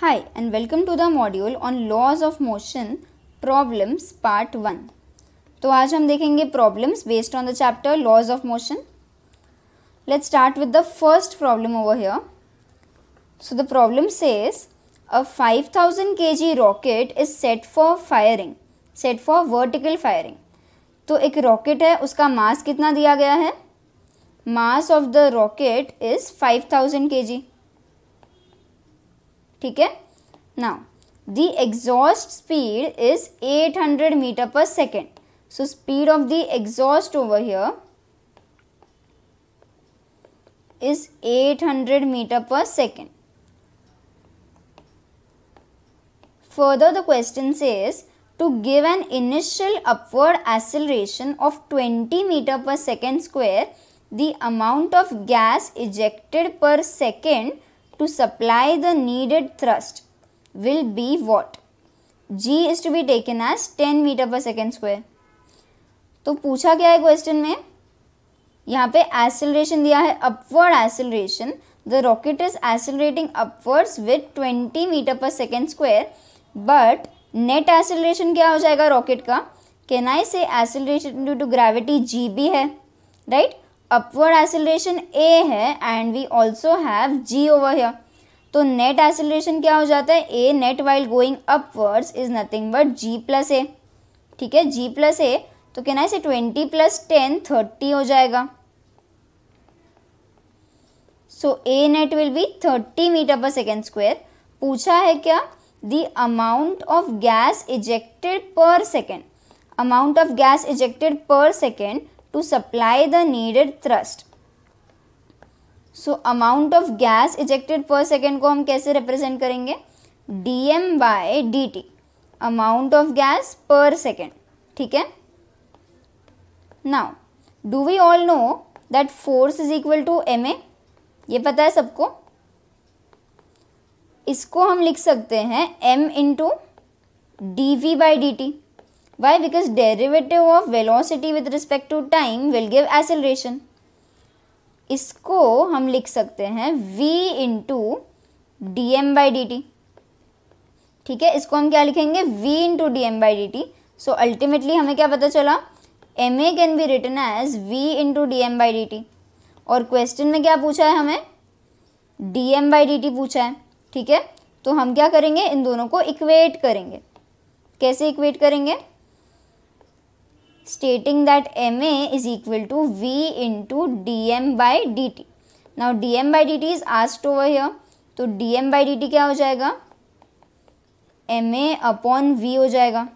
Hi and welcome to the module on laws of motion problems part 1. तो आज हम देखेंगे problems based on the chapter laws of motion. Let's start with the first problem over here. So the problem says a 5000 kg rocket is set for firing, set for vertical firing. तो एक rocket है उसका mass कितना दिया गया है? Mass of the rocket is 5000 kg. ठीक है now the exhaust speed is 800 meter per second so speed of the exhaust over here is 800 meter per second further the question says to give an initial upward acceleration of 20 meter per second square the amount of gas ejected per second to supply the needed thrust will be what? G is to be taken as 10 meter per second square. तो पूछा क्या है question में यहाँ पे acceleration दिया है upward acceleration the rocket is accelerating upwards with 20 metre per second square but net acceleration क्या हो जाएगा रॉकेट का can I say acceleration due to gravity g b है right right? Upward acceleration a है and we also have g over here तो net acceleration क्या हो जाता है a net while going upwards is nothing but g plus a ठीक है जी plus ए तो कहना है ट्वेंटी प्लस टेन थर्टी हो जाएगा so a net will be thirty metre per second square पूछा है क्या the amount of gas ejected per second amount of gas ejected per second to supply the needed thrust. So amount of gas ejected per second को हम कैसे represent करेंगे d m by d t amount of gas per second ठीक है now do we all know that force is equal to m ए ये पता है सबको इसको हम लिख सकते हैं m into d v by d t Why? Because derivative of velocity with respect to time will give acceleration. इसको हम लिख सकते हैं v into d m by d t ठीक है इसको हम क्या लिखेंगे v into d m by d t so ultimately हमें क्या पता चला m a can be written as v into d m by d t और क्वेश्चन में क्या पूछा है हमें d m by d t पूछा है ठीक है तो हम क्या करेंगे इन दोनों को इक्वेट करेंगे कैसे इक्वेट करेंगे stating that MA is equal to V into dm by dt. Now dm by dt is asked over here. तो dm by dt क्या हो जाएगा ma अपॉन v हो जाएगा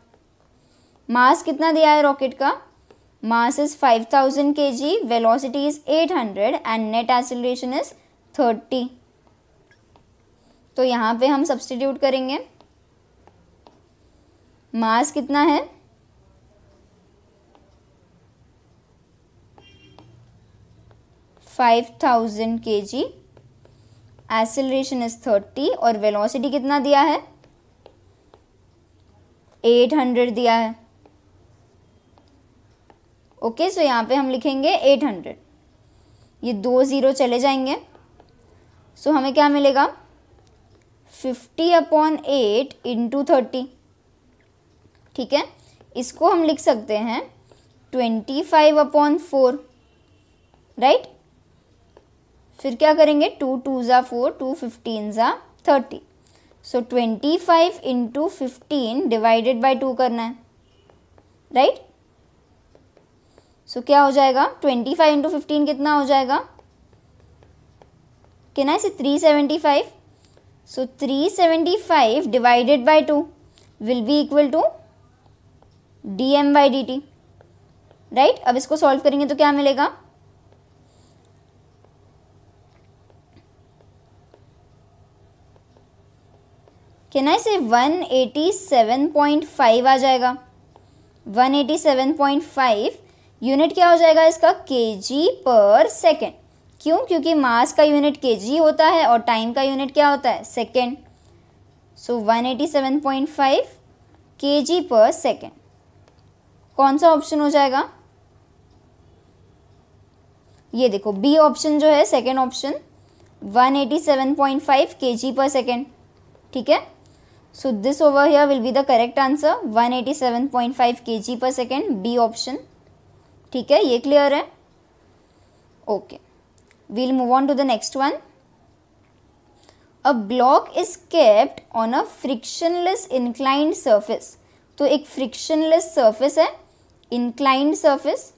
मास कितना दिया है रॉकेट का mass is 5000 thousand k g velocity is 800 and net acceleration is 30 तो यहाँ पे हम सब्सटीट्यूट करेंगे मास कितना है 5000 kg एसिलरेशन इज 30 और वेलोसिटी कितना दिया है 800 दिया है ओके सो यहाँ पे हम लिखेंगे 800 ये दो ज़ीरो चले जाएंगे सो so, हमें क्या मिलेगा 50 अपॉन एट इंटू थर्टी ठीक है इसको हम लिख सकते हैं 25 अपॉन फोर राइट फिर क्या करेंगे टू टू ज़ा फोर टू फिफ्टीन ज़ा thirty so twenty five into fifteen divided by two करना है राइट right? सो so, क्या हो जाएगा ट्वेंटी फाइव इंटू फिफ्टीन कितना हो जाएगा कितना इसे three seventy five so three seventy five divided by two will be equal to d m by d t right अब इसको सॉल्व करेंगे तो क्या मिलेगा कैन आई से 187.5 आ जाएगा 187.5 यूनिट क्या हो जाएगा इसका के जी पर सेकेंड क्यों क्योंकि मास का यूनिट के जी होता है और टाइम का यूनिट क्या होता है सेकेंड सो 187.5 के जी पर सेकेंड कौन सा ऑप्शन हो जाएगा ये देखो बी ऑप्शन जो है second option 187.5 eighty seven point five k g पर सेकेंड ठीक है So this over here will be the correct answer 187.5 जी पर सेकेंड बी ऑप्शन ठीक है ये क्लियर है okay we'll move on to the next one a block is kept on a frictionless inclined surface तो एक frictionless surface है inclined surface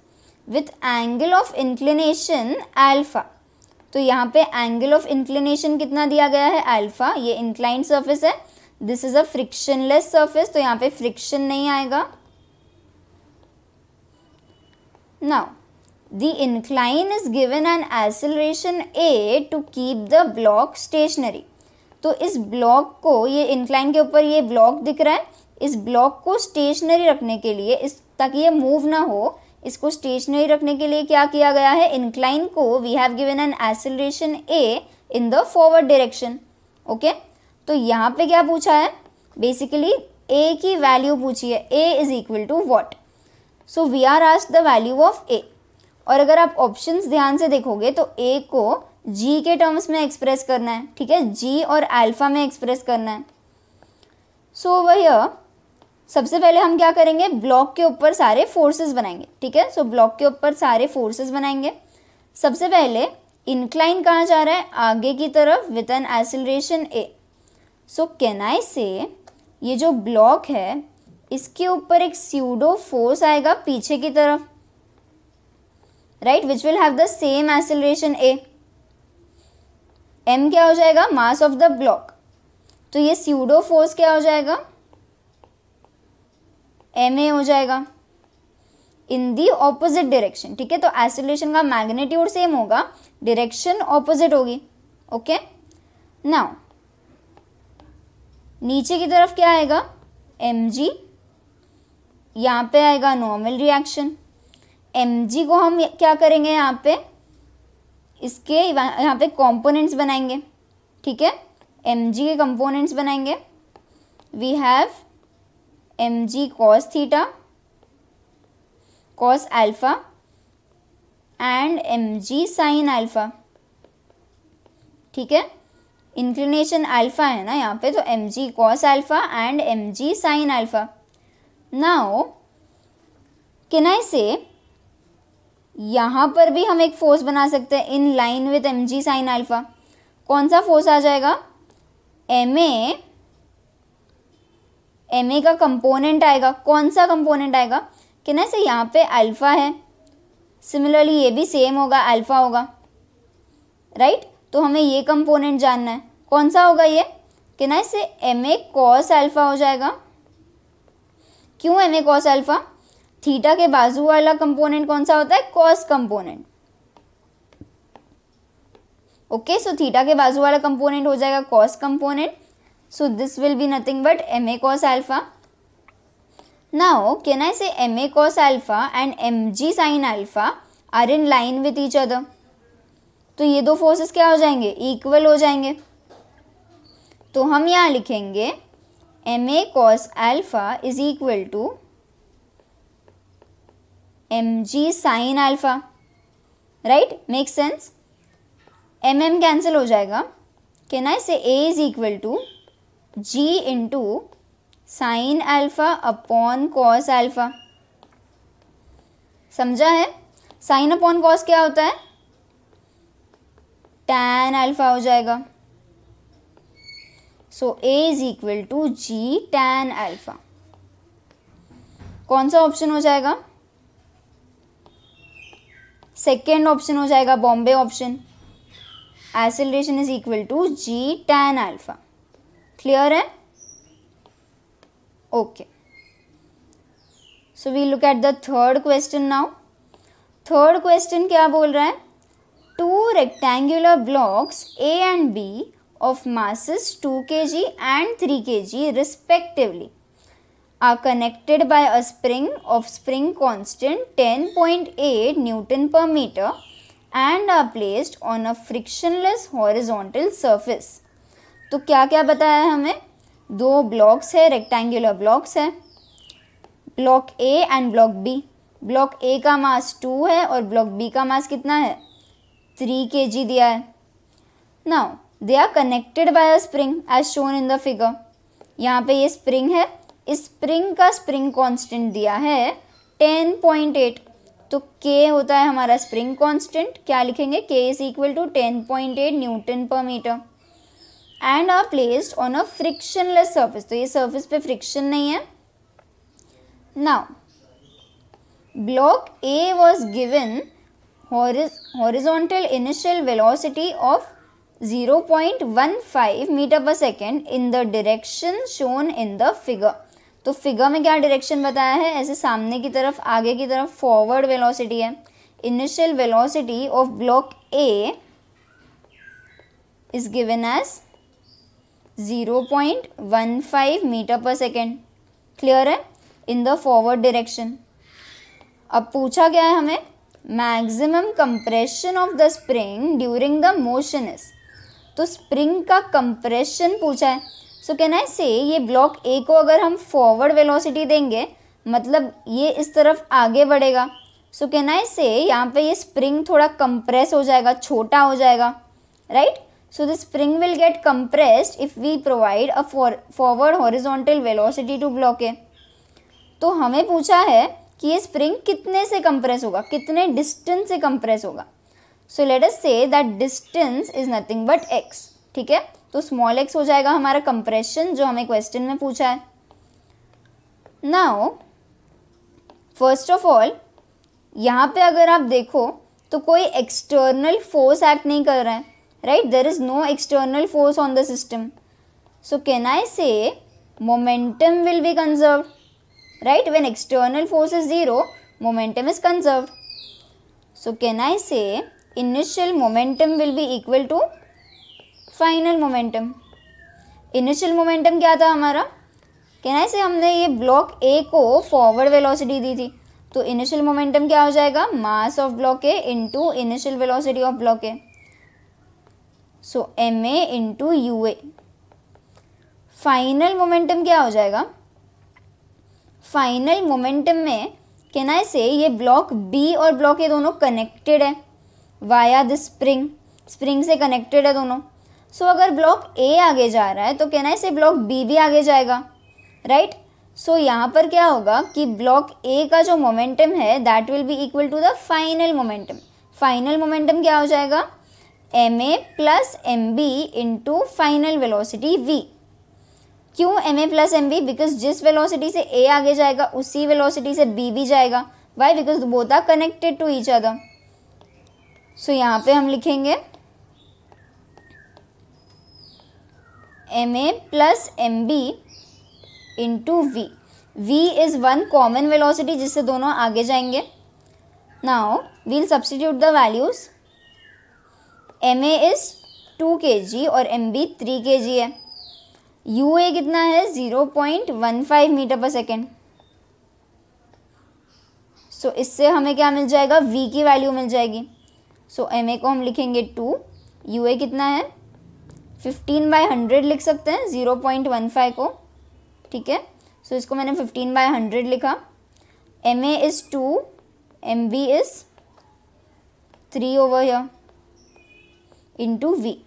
with angle of inclination alpha तो यहाँ पे एंगल ऑफ इंक्लिनेशन कितना दिया गया है एल्फा ये इंक्लाइंड सर्फेस है this is a frictionless surface तो यहाँ पे फ्रिक्शन नहीं आएगा now the incline is given an acceleration a to keep the block stationary तो इस ब्लॉक को ये इंक्लाइन के ऊपर ये ब्लॉक दिख रहा है इस ब्लॉक को स्टेशनरी रखने के लिए इस ताकि ये मूव ना हो इसको स्टेशनरी रखने के लिए क्या किया गया है इंक्लाइन को we have given an acceleration a in the forward direction okay तो यहाँ पे क्या पूछा है बेसिकली ए की वैल्यू पूछी है a is equal to what so we are asked the value of a और अगर आप ऑप्शन ध्यान से देखोगे तो ए को जी के टर्म्स में एक्सप्रेस करना है ठीक है जी और एल्फा में एक्सप्रेस करना है सो so, वह सबसे पहले हम क्या करेंगे ब्लॉक के ऊपर सारे फोर्सेस बनाएंगे ठीक है सो so, ब्लॉक के ऊपर सारे फोर्सेस बनाएंगे सबसे पहले इंक्लाइन कहाँ जा रहा है आगे की तरफ with an acceleration a so can I say ये जो ब्लॉक है इसके ऊपर एक स्यूडो फोर्स आएगा पीछे की तरफ right which will have the same acceleration a m क्या हो जाएगा मास ऑफ द ब्लॉक तो ये स्यूडो फोर्स क्या हो जाएगा एम ए हो जाएगा इन दी ऑपोजिट डायरेक्शन ठीक है तो एसिलेशन का मैग्नेट्यूड सेम होगा डायरेक्शन ऑपोजिट होगी ओके नाउ नीचे की तरफ क्या आएगा एम जी यहाँ पे आएगा नॉर्मल रिएक्शन एम जी को हम क्या करेंगे यहाँ पे इसके यहाँ पे कंपोनेंट्स बनाएंगे ठीक है एम जी के कंपोनेंट्स बनाएंगे we have M G cos theta cos alpha and M G sine alpha ठीक है इंक्लिनेशन अल्फा है ना यहाँ पे तो M G cos alpha and M G sine alpha now can I say यहाँ पर भी हम एक फोर्स बना सकते हैं in line with m ji sine alpha कौन सा फोर्स आ जाएगा एम ए एम ए का कंपोनेंट आएगा कौन सा कंपोनेंट आएगा कि ना से यहाँ पे अल्फ़ा है सिमिलरली ये भी सेम होगा अल्फ़ा होगा राइट तो हमें ये कंपोनेंट जानना है कौन सा होगा ये कि ना इससे एम ए कॉस अल्फ़ा हो जाएगा क्यों m a cos alpha theta के बाजू वाला कंपोनेंट कौन सा होता है cos component okay so theta के बाजू वाला कंपोनेंट हो जाएगा cos component so this will be nothing but m a cos alpha हो can I say m a cos alpha and M G sine alpha are in line with each other तो ये दो forces क्या हो जाएंगे equal हो जाएंगे तो हम यहाँ लिखेंगे m a cos alpha is equal to m ji sine alpha right make sense m m cancel हो जाएगा can I say a is equal to g into sine alpha upon cos alpha समझा है sine upon cos क्या होता है tan alpha हो जाएगा so a is equal to g tan alpha कौन सा ऑप्शन हो जाएगा सेकेंड ऑप्शन हो जाएगा बॉम्बे option acceleration is equal to g tan alpha clear है okay so we look at the third question now third question क्या बोल रहा है two rectangular blocks A and B of masses 2 kg and 3 kg respectively are connected by a spring of spring constant 10.8 Newton per meter and are placed on a frictionless horizontal surface. तो क्या क्या बताया है हमें दो blocks है rectangular blocks है block a and block b block a का मास टू है और ब्लॉक बी का मास कितना है के जी दिया है now they are connected by a spring as shown in the figure यहाँ पे ये स्प्रिंग है इस स्प्रिंग का स्प्रिंग कांस्टेंट दिया है टेन पॉइंट एट तो के होता है हमारा स्प्रिंग कांस्टेंट क्या लिखेंगे k is equal to eight newton per metre and are placed on a frictionless surface तो ये सर्फेस पे फ्रिक्शन नहीं है now block a was given horizontal initial velocity of 0.15 metre per second in the direction shown in the figure तो figure में क्या direction बताया है ऐसे सामने की तरफ आगे की तरफ फॉरवर्ड वेलोसिटी है initial velocity of block a is given as 0.15 metre per second clear है इन द फॉरवर्ड डायरेक्शन अब पूछा गया है हमें maximum compression of the spring during the motion is तो स्प्रिंग का कंप्रेशन पूछा है सो कैन आई से ये ब्लॉक ए को अगर हम फॉरवर्ड वेलोसिटी देंगे मतलब ये इस तरफ आगे बढ़ेगा सो कैन आई से यहाँ पे ये स्प्रिंग थोड़ा कंप्रेस हो जाएगा छोटा हो जाएगा right so the spring will get compressed if we provide a forward horizontal velocity to block a तो हमें पूछा है कि ये स्प्रिंग कितने से कंप्रेस होगा कितने डिस्टेंस से कंप्रेस होगा सो let us say that distance is nothing but x ठीक है तो स्मॉल एक्स हो जाएगा हमारा कंप्रेशन जो हमें क्वेश्चन में पूछा है नाउ फर्स्ट ऑफ ऑल यहाँ पे अगर आप देखो तो कोई एक्सटर्नल फोर्स एक्ट नहीं कर रहा है right there is no external force on the system so can I say momentum will be conserve right when external force is zero momentum is conserved so can i say initial momentum will be equal to final momentum initial momentum क्या था हमारा कहना से हमने ये block ए को forward velocity दी थी तो इनिशियल मोमेंटम क्या हो जाएगा mass of block a into initial velocity of block a so m a into u a final momentum क्या हो जाएगा फाइनल मोमेंटम में कैन आई से ये ब्लॉक बी और ब्लॉक ये दोनों कनेक्टेड है वाया द स्प्रिंग स्प्रिंग से कनेक्टेड है दोनों सो so, अगर ब्लॉक ए आगे जा रहा है तो कैन आई से ब्लॉक बी भी आगे जाएगा राइट right? सो so, यहाँ पर क्या होगा कि ब्लॉक ए का जो मोमेंटम है that will be equal to the final momentum final momentum क्या हो जाएगा m a plus m b into final velocity v क्यों m a plus m b because जिस वेलोसिटी से ए आगे जाएगा उसी वेलोसिटी से बी भी जाएगा why because both are connected to each other so यहाँ पे हम लिखेंगे m a plus m b into v v is one common velocity जिससे दोनों आगे जाएंगे now we'll substitute the values m a is two k g और M B three के जी है यू ए कितना है zero point one five metre per second so इससे हमें क्या मिल जाएगा वी की वैल्यू मिल जाएगी सो so, एम ए को हम लिखेंगे टू यू ए कितना है फिफ्टीन बाई हंड्रेड लिख सकते हैं ज़ीरो पॉइंट वन फाइव को ठीक है सो so, इसको मैंने फिफ्टीन बाई हंड्रेड लिखा m a is two m b is three over in into v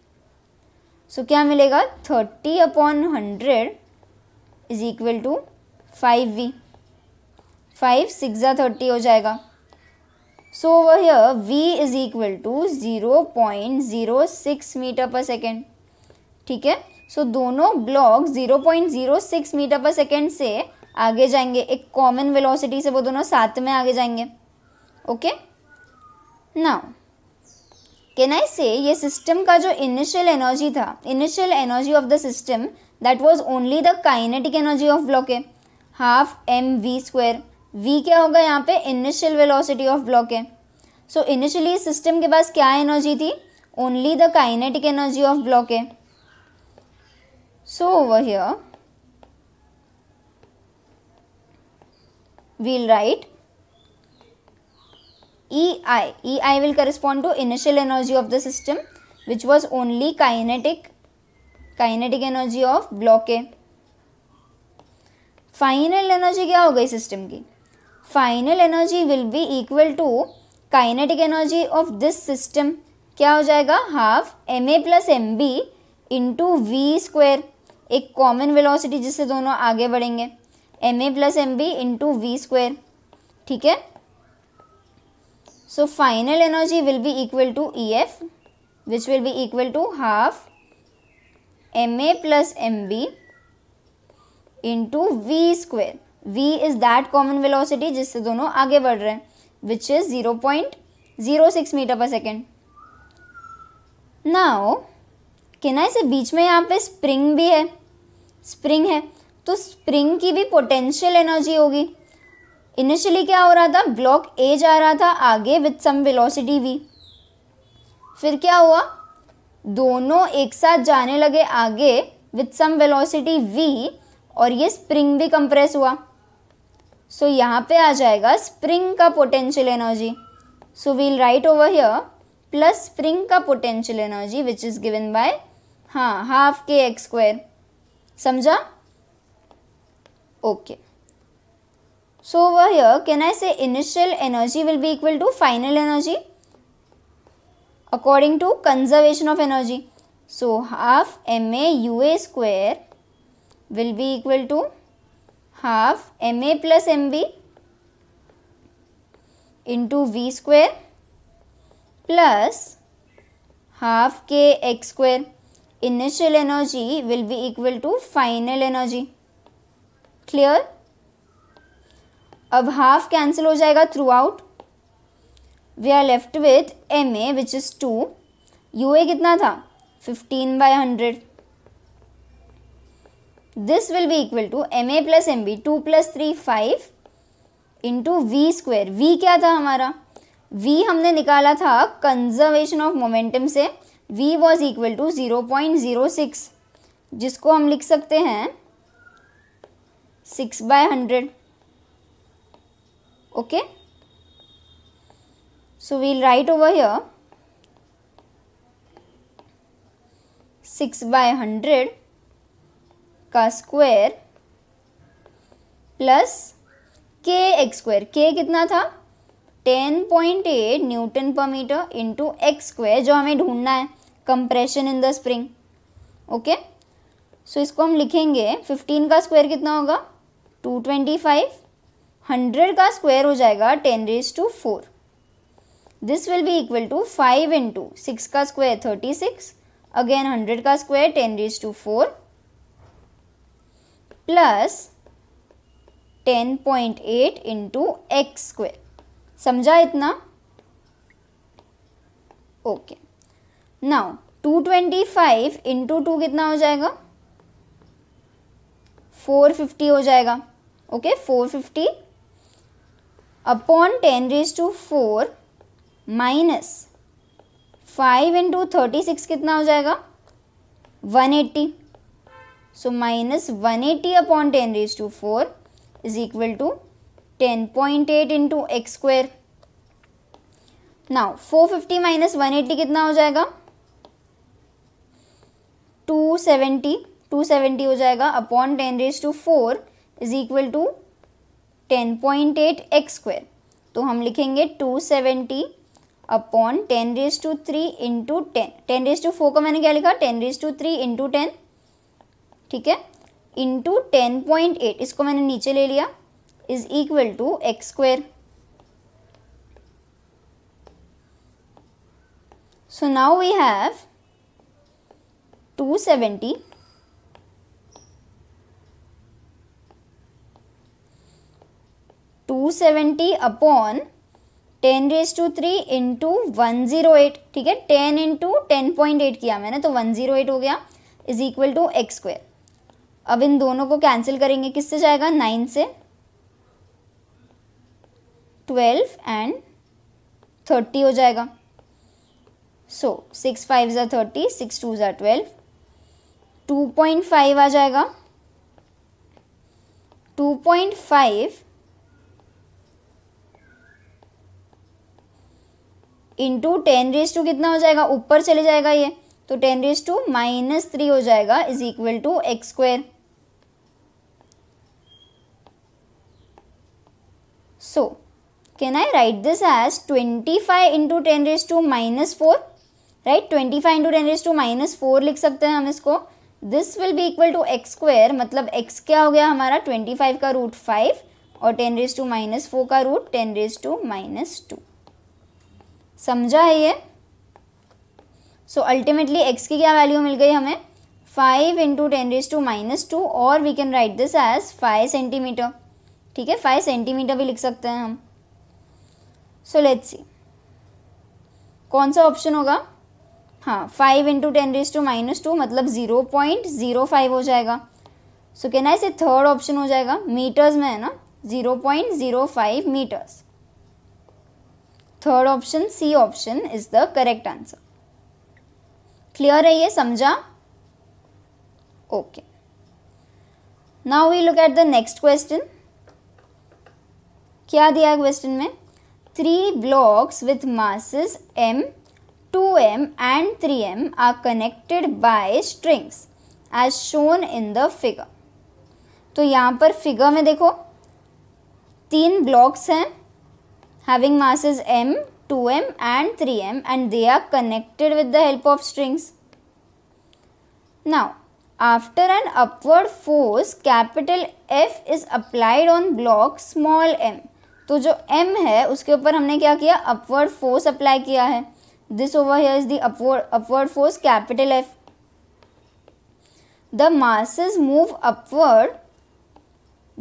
so क्या मिलेगा thirty upon hundred is equal to five v five six thirty हो जाएगा सो वह v is equal to zero point zero six metre per second ठीक है so so, दोनों block zero point zero six metre per second से आगे जाएंगे एक कॉमन वेलोसिटी से वो दोनों साथ में आगे जाएंगे okay now can I say ये सिस्टम का जो इनिशियल एनर्जी था initial energy of the system that was only the kinetic energy of block है half m v square v क्या होगा यहाँ पे इनिशियल वेलोसिटी ऑफ ब्लॉक है सो इनिशियली सिस्टम के पास क्या एनर्जी थी only the kinetic energy of block है सो वही we'll write EI. EI will correspond to initial energy of the system which was only kinetic kinetic energy of block A. Final energy क्या हो गई system की final energy will be equal to kinetic energy of this system क्या हो जाएगा half m a plus m b into v square एक common velocity जिससे दोनों आगे बढ़ेंगे m a plus m b into v square ठीक है So final energy will be equal to EF which will be equal to half MA plus MB into V square. V is that common velocity जिससे दोनों आगे बढ़ रहे हैं which is 0.06 meter per second. Now कहना है से बीच में यहाँ पे स्प्रिंग भी है स्प्रिंग है तो स्प्रिंग की भी पोटेंशियल एनर्जी होगी इनिशियली क्या हो रहा था ब्लॉक ए जा रहा था आगे विथ सम वेलोसिटी वी फिर क्या हुआ दोनों एक साथ जाने लगे आगे विथ सम वेलोसिटी वी और ये स्प्रिंग भी कंप्रेस हुआ सो so, यहाँ पे आ जाएगा स्प्रिंग का potential energy so we'll write over here plus spring का potential energy which is given by हाँ हाफ के एक्स स्क्वायर समझा okay okay. So over here, can I say initial energy will be equal to final energy according to conservation of energy. So half ma ua square will be equal to half ma plus mb into v square plus half k x square. Initial energy will be equal to final energy. Clear? अब half cancel हो जाएगा throughout we are left with m a which is two u a कितना था fifteen by hundred this will be equal to m a plus m b two plus three five into v square v क्या था हमारा v हमने निकाला था conservation of momentum से v was equal to zero point zero six जिसको हम लिख सकते हैं six by hundred okay so we'll write over here 6 by 100 का square plus k x square k कितना था 10.8 Newton per metre into x square जो हमें ढूंढना है compression in the spring okay so इसको हम लिखेंगे 15 का स्क्वायर कितना होगा 225 हंड्रेड का स्क्वायर हो जाएगा ten raise to four this will be equal to five into six का square thirty six again hundred का square ten raise to four plus ten point eight into x square समझा इतना okay now two twenty five into two कितना हो जाएगा four fifty हो जाएगा okay four fifty upon ten raise to four minus five into thirty six कितना हो जाएगा one eighty so minus one eighty upon ten raise to four is equal to ten point eight into x square now four fifty minus one eighty कितना हो जाएगा two seventy two seventy हो जाएगा upon ten raise to four is equal to ten point eight x square तो हम लिखेंगे two seventy upon ten raise to three into ten ten raise to four का मैंने क्या लिखा ten raise to three into ten ठीक है into ten point eight इसको मैंने नीचे ले लिया is equal to x square now we have two seventy 270 upon ten raise to three into one zero eight ठीक है ten into ten point eight किया मैंने तो वन जीरो एट हो गया is equal to x square अब इन दोनों को कैंसिल करेंगे किससे जाएगा नाइन से ट्वेल्व एंड थर्टी हो जाएगा सो सिक्स फाइव ज़ा थर्टी सिक्स टू ज़ा ट्वेल्व टू पॉइंट फाइव आ जाएगा two point five into ten raise to कितना हो जाएगा ऊपर चले जाएगा ये तो ten raise to minus three हो जाएगा is equal to x square so can I write this as twenty five into ten raise to minus four right twenty five into ten raise to minus four लिख सकते हैं हम इसको this will be equal to x square मतलब x क्या हो गया हमारा ट्वेंटी फाइव का रूट फाइव और ten raise to minus four का root ten raise to minus two समझा है ये सो अल्टीमेटली एक्स की क्या वैल्यू मिल गई हमें five into ten raise to minus two और we can write this as five centimetre ठीक है फाइव सेंटीमीटर भी लिख सकते हैं हम सो लेट्स सी कौन सा ऑप्शन होगा हाँ five into ten raise to minus two मतलब ज़ीरो पॉइंट ज़ीरो फाइव हो जाएगा सो कैन आई से थर्ड ऑप्शन हो जाएगा मीटर्स में है ना zero point zero five metres third option C option is the correct answer clear है ये समझा okay now we look at the next question क्या दिया है क्वेश्चन में three blocks with masses m two m and three m are connected by strings as shown in the figure तो यहाँ पर फिगर में देखो तीन ब्लॉक्स हैं having masses m, 2m and 3m and they are connected with the help of strings. Now, after an upward force capital F is applied on block small m. तो जो m है उसके ऊपर हमने क्या किया अपवर्ड फोर्स अप्लाई किया है this over here is the upward upward force capital F. The masses move upward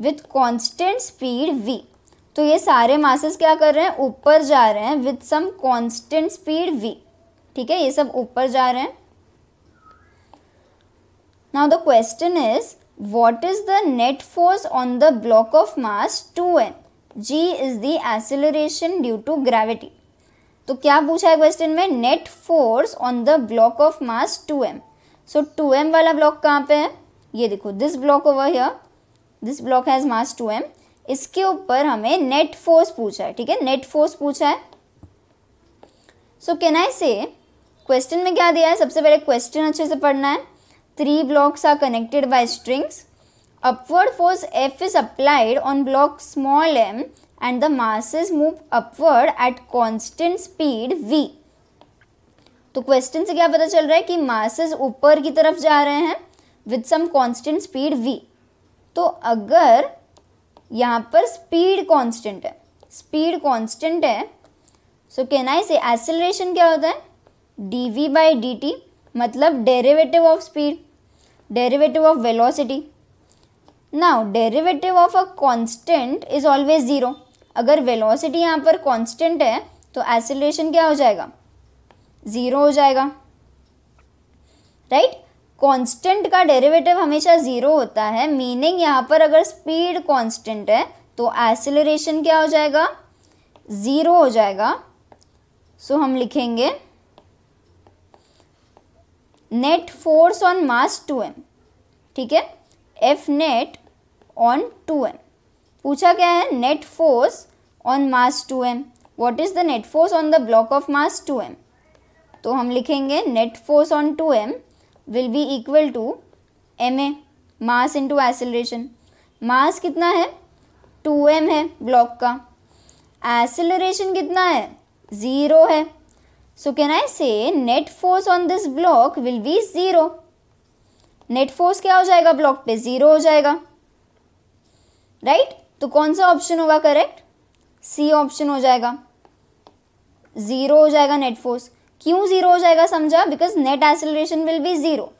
with constant speed v. तो ये सारे मासेस क्या कर रहे हैं ऊपर जा रहे हैं with some constant speed v ठीक है ये सब ऊपर जा रहे हैं now the question is is the net force on the block of mass two n g is the acceleration due to gravity तो क्या पूछा है क्वेश्चन में net force on the block of mass two m so two m वाला block कहाँ पे है ये देखो this block over here this block has mass two m इसके ऊपर हमें नेट फोर्स पूछा है ठीक है नेट फोर्स पूछा है सो कैन आई से क्वेश्चन में क्या दिया है सबसे पहले क्वेश्चन अच्छे से पढ़ना है three blocks are connected by strings upward force F is applied on block small m and the mass is move upward at constant speed v तो क्वेश्चन से क्या पता चल रहा है कि मासेस ऊपर की तरफ जा रहे हैं with some constant speed v तो अगर यहाँ पर स्पीड कांस्टेंट है स्पीड कांस्टेंट है so can I say acceleration क्या होता है d v by d t मतलब derivative of speed derivative of velocity now derivative of a constant is always zero अगर वेलोसिटी यहाँ पर कांस्टेंट है तो एक्सेलरेशन क्या हो जाएगा ज़ीरो हो जाएगा राइट right? कांस्टेंट का डेरिवेटिव हमेशा ज़ीरो होता है मीनिंग यहाँ पर अगर स्पीड कांस्टेंट है तो एसिलरेशन क्या हो जाएगा ज़ीरो हो जाएगा सो so, हम लिखेंगे net force on mass two m ठीक है F net on two m पूछा क्या है net force on mass two m what is the net force on the block of mass two m तो हम लिखेंगे net force on two m will be equal to m a mass into acceleration mass कितना है two m है block का acceleration कितना है zero है so can I say net force on this block will be zero net force क्या हो जाएगा ब्लॉक पे ज़ीरो हो जाएगा राइट right? तो कौन सा ऑप्शन होगा करेक्ट सी ऑप्शन हो जाएगा ज़ीरो हो जाएगा नेट फोर्स क्यों जीरो हो जाएगा समझा because net acceleration will be zero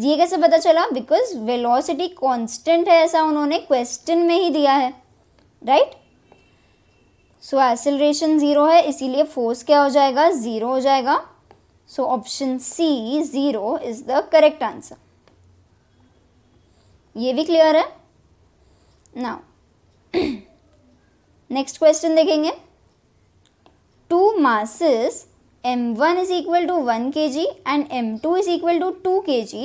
ये कैसे पता चला बिकॉज वेलोसिटी कॉन्स्टेंट है ऐसा उन्होंने क्वेश्चन में ही दिया है राइट सो एसिलेशन जीरो है इसीलिए फोर्स क्या हो जाएगा जीरो हो जाएगा so option C zero is the correct answer ये भी क्लियर है नाउ नेक्स्ट क्वेश्चन देखेंगे two masses m1 is equal to 1 kg and m2 is equal to 2 kg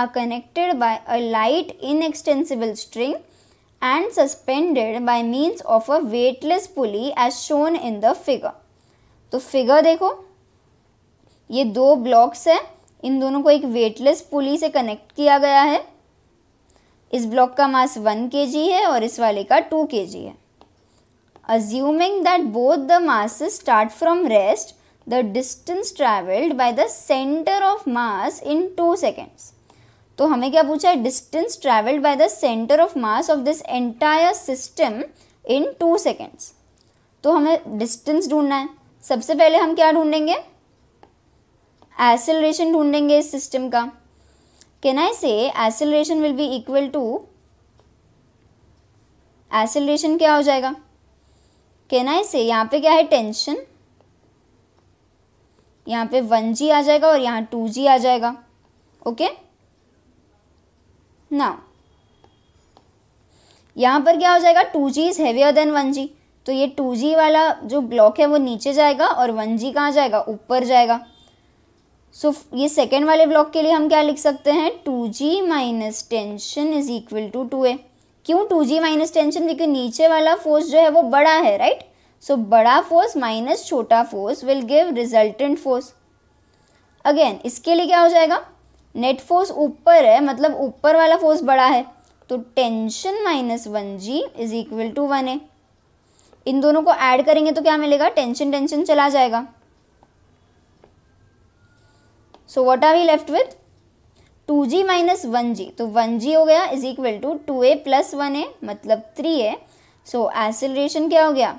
are connected by a light inextensible string and suspended by means of a weightless pulley as shown in the figure. तो figure देखो ये दो blocks हैं इन दोनों को एक weightless पुली से connect किया गया है इस ब्लॉक का मास वन के है और इस वाले का टू के है assuming that both the masses start from rest the distance traveled by the center of mass in 2 seconds तो हमें क्या पूछा है distance travelled by the centre of mass of this entire system in two seconds तो हमें distance ढूंढना है सबसे पहले हम क्या ढूंढेंगे एसिलेशन ढूंढेंगे इस सिस्टम का can I say acceleration will be equal to acceleration क्या हो जाएगा कैन आई से यहाँ पे क्या है टेंशन यहाँ पे वन जी आ जाएगा और यहाँ टू जी आ जाएगा ओके ना यहाँ पर क्या हो जाएगा two g is heavier than one g तो ये टू जी वाला जो ब्लॉक है वो नीचे जाएगा और वन जी कहाँ जाएगा ऊपर जाएगा सो so, ये सेकेंड वाले ब्लॉक के लिए हम क्या लिख सकते हैं two g minus tension is equal to two a क्यों टू जी माइनस टेंशन क्योंकि नीचे वाला फोर्स जो है वो बड़ा है राइट right? So बड़ा फोर्स माइनस छोटा force will give resultant force again इसके लिए क्या हो जाएगा नेट फोर्स ऊपर है मतलब ऊपर वाला फोर्स बड़ा है तो tension minus one g is equal to one a इन दोनों को ऐड करेंगे तो क्या मिलेगा टेंशन टेंशन चला जाएगा so what are we left with two g minus one g तो वन जी हो गया is equal to two a plus one a मतलब थ्री ए सो एसिलेशन क्या हो गया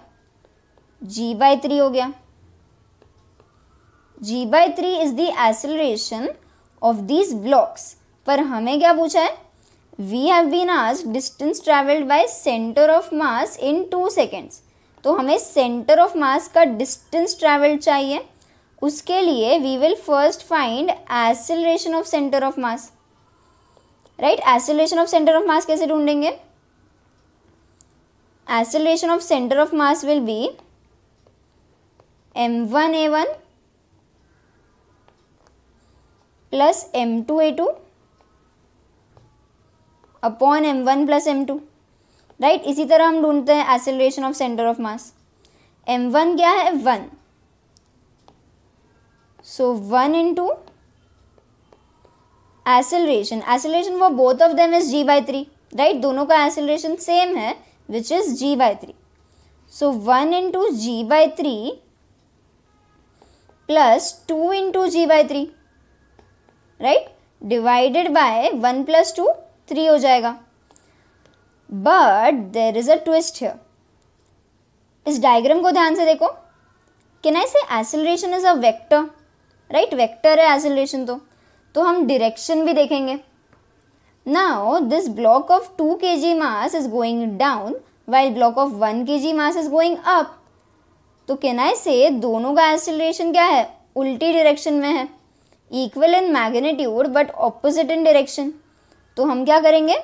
जी बाय थ्री हो गया g by three is the acceleration of these blocks पर हमें क्या पूछा है वी हैव बीन आज distance travelled by centre of mass in two seconds तो हमें सेंटर ऑफ मास का डिस्टेंस ट्रेवल्ड चाहिए उसके लिए we will first find acceleration of centre of mass right acceleration of centre of mass कैसे ढूंढेंगे acceleration of centre of mass will be m one a one plus m two a two upon m one plus m two right इसी तरह हम ढूंढते हैं acceleration of centre of mass m one क्या है one so one into acceleration acceleration वो both of them is g by three right दोनों का एसेलरेशन सेम है which is g by three so one into g by three plus two into g by three right divided by one plus two three हो जाएगा but there is a twist here इस diagram को ध्यान से देखो can I say acceleration is a vector right vector है acceleration तो तो हम डायरेक्शन भी देखेंगे now this block of two k g mass is going down while block of one k g mass is going up तो can say दोनों का acylation क्या है उल्टी डायरेक्शन में है equal in magnitude but opposite in direction तो हम क्या करेंगे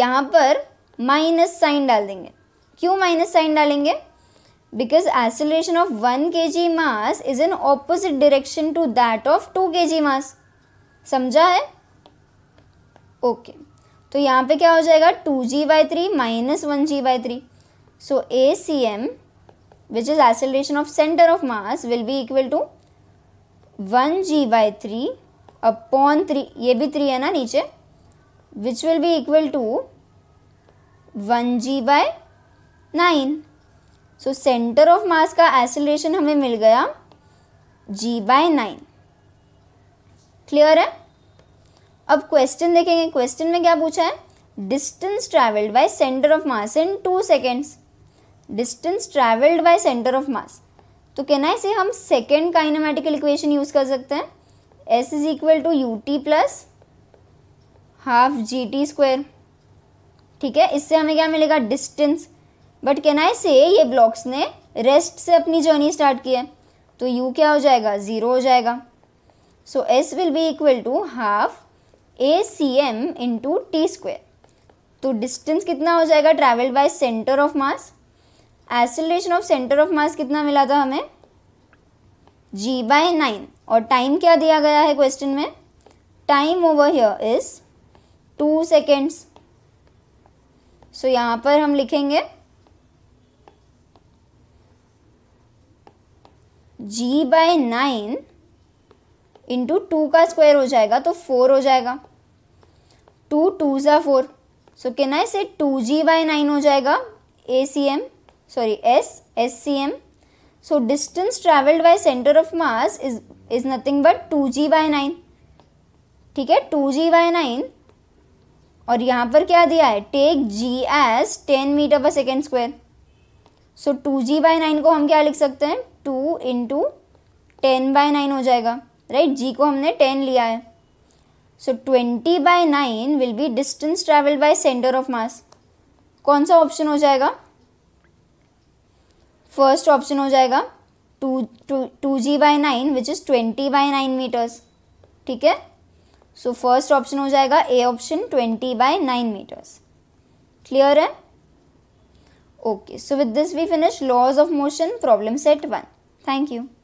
यहाँ पर माइनस साइन डाल देंगे क्यों माइनस साइन डालेंगे because acceleration of one k g mass is in opposite direction to that of two k g मास समझा है ओके okay. तो यहाँ पे क्या हो जाएगा two g by three minus one g by three so a c m which is acceleration of center of mass will be equal to one g by three upon three ये भी three है ना नीचे which will be equal to one g by nine so centre of mass का acceleration हमें मिल गया जी by nine clear है अब क्वेश्चन देखेंगे क्वेश्चन में क्या पूछा है distance travelled by centre of mass in two seconds distance travelled by centre of mass तो कहना है इसे हम सेकेंड काइनामेटिकल इक्वेशन यूज कर सकते हैं s is equal to u t plus half g t square ठीक है इससे हमें क्या मिलेगा डिस्टेंस बट कैनाई से ये ब्लॉक्स ने रेस्ट से अपनी जर्नी स्टार्ट की है तो यू क्या हो जाएगा ज़ीरो हो जाएगा so s will be equal to half a c m into t square तो डिस्टेंस कितना हो जाएगा travelled by centre of mass acceleration of centre of mass कितना मिला था हमें जी बाय नाइन और टाइम क्या दिया गया है क्वेश्चन में time over here is two seconds so यहां पर हम लिखेंगे g by nine into two का स्क्वायर हो जाएगा तो फोर हो जाएगा टू टू ज़ा four so can I say two g by nine हो जाएगा a c m sorry s s c m so distance travelled traveled centre of mass is is nothing but two g by nine ठीक है to g by nine और यहाँ पर क्या दिया है take g as ten metre per second square so two g by nine को हम क्या लिख सकते हैं 2 इंटू टेन बाय नाइन हो जाएगा राइट right? g को हमने टेन लिया है so twenty by nine will be distance travelled by centre of mass कौन सा ऑप्शन हो जाएगा फर्स्ट ऑप्शन हो जाएगा two two two g by nine which is twenty by nine metres ठीक है सो फर्स्ट ऑप्शन हो जाएगा A option twenty by nine metres clear है okay so with this we finish laws of motion problem set one thank you